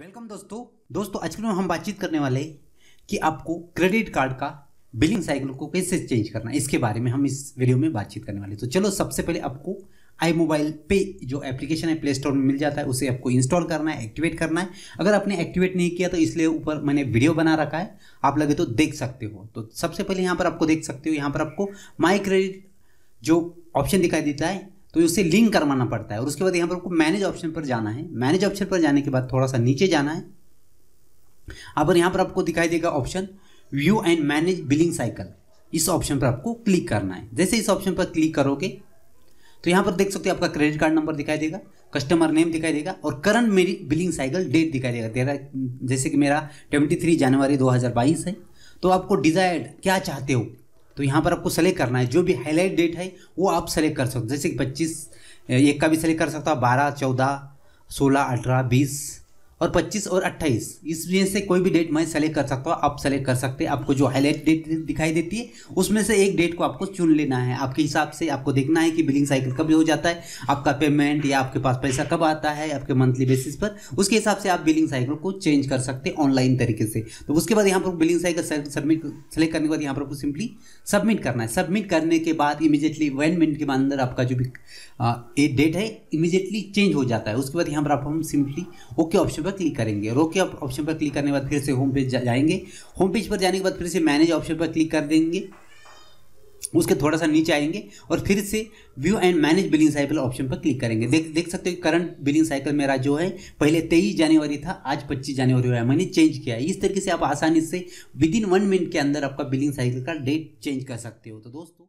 welcome दोस्तों दोस्तों आज के में हम बातचीत करने वाले कि आपको क्रेडिट कार्ड का बिलिंग साइकिल को कैसे चेंज करना है इसके बारे में हम इस वीडियो में बातचीत करने वाले तो चलो सबसे पहले आपको आई मोबाइल पे जो एप्लीकेशन है प्ले स्टोर में मिल जाता है उसे आपको इंस्टॉल करना है एक्टिवेट करना है अगर आपने एक्टिवेट नहीं किया तो इसलिए ऊपर मैंने वीडियो बना रखा है आप लगे तो देख सकते हो तो सबसे पहले यहाँ पर आपको देख सकते हो यहाँ पर आपको माई क्रेडिट जो ऑप्शन दिखाई देता है तो उसे लिंक करवाना पड़ता है और उसके बाद यहाँ पर आपको मैनेज ऑप्शन पर जाना है मैनेज ऑप्शन पर जाने के बाद थोड़ा सा नीचे जाना है अब यहाँ पर आपको दिखाई देगा option view and manage billing cycle इस ऑप्शन पर आपको क्लिक करना है जैसे इस ऑप्शन पर क्लिक करोगे तो यहाँ पर देख सकते हो आपका क्रेडिट कार्ड नंबर दिखाई देगा कस्टमर नेम दिखाई देगा और करंट मेरी बिलिंग साइकिल डेट दिखाई देगा तेरा जैसे कि मेरा ट्वेंटी थ्री जनवरी दो हज़ार बाईस है तो आपको डिज़ायर्ड क्या चाहते हो तो यहाँ पर आपको सेलेक्ट करना है जो भी हाईलाइट डेट है वो आप सेलेक्ट कर सकते हो जैसे कि पच्चीस एक का भी सेलेक्ट कर सकते हो बारह चौदह सोलह अठारह बीस और 25 और 28 वजह से कोई भी डेट मैं सेलेक्ट कर सकता हूँ आप सेलेक्ट कर सकते हैं आपको जो हाईलाइट डेट दिखाई देती है उसमें से एक डेट को आपको चुन लेना है आपके हिसाब से आपको देखना है कि बिलिंग साइकिल कब हो जाता है आपका पेमेंट या आपके पास पैसा कब आता है आपके मंथली बेसिस पर उसके हिसाब से आप बिलिंग साइकिल को चेंज कर सकते हैं ऑनलाइन तरीके से तो उसके बाद यहाँ पर बिलिंग साइकिल सबमिट सेलेक्ट करने के बाद यहाँ पर आपको सिंपली सबमिट करना है सबमिट करने के बाद इमीजिएटली वन मिनट के अंदर आपका जो भी डेट है इमीजिएटली चेंज हो जाता है उसके बाद यहाँ पर आप हम सिंपली ओके ऑप्शन ऑप्शन पर क्लिक करेंगे रोके ऑप्शन पर क्लिक करने के बाद फिर से होम पेज जा, जाएंगे होम पेज पर जाने के बाद फिर से मैनेज ऑप्शन पर क्लिक कर देंगे उसके थोड़ा सा नीचे आएंगे और फिर से view and manage billing cycle option पर क्लिक करेंगे देख देख सकते हो करंट बिलिंग साइकिल मेरा जो है पहले तेईस जनवरी था आज पच्चीस जनवरी हुआ है मैंने चेंज किया है इस तरीके से आप आसानी से विद इन वन मिनट के अंदर आपका बिलिंग साइकिल का डेट चेंज कर सकते हो तो दोस्तों